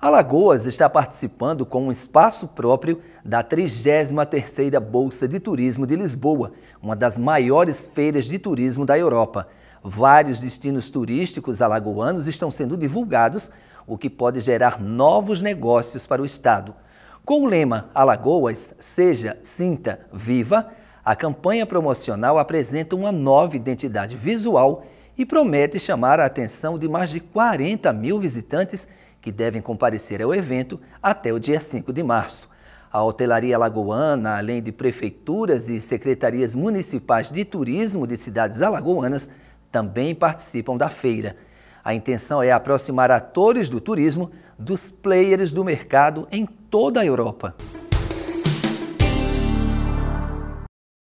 Alagoas está participando com um espaço próprio da 33ª Bolsa de Turismo de Lisboa, uma das maiores feiras de turismo da Europa. Vários destinos turísticos alagoanos estão sendo divulgados, o que pode gerar novos negócios para o estado. Com o lema Alagoas, seja, sinta, viva, a campanha promocional apresenta uma nova identidade visual e promete chamar a atenção de mais de 40 mil visitantes que devem comparecer ao evento até o dia 5 de março. A Hotelaria Alagoana, além de prefeituras e secretarias municipais de turismo de cidades alagoanas, também participam da feira. A intenção é aproximar atores do turismo dos players do mercado em toda a Europa.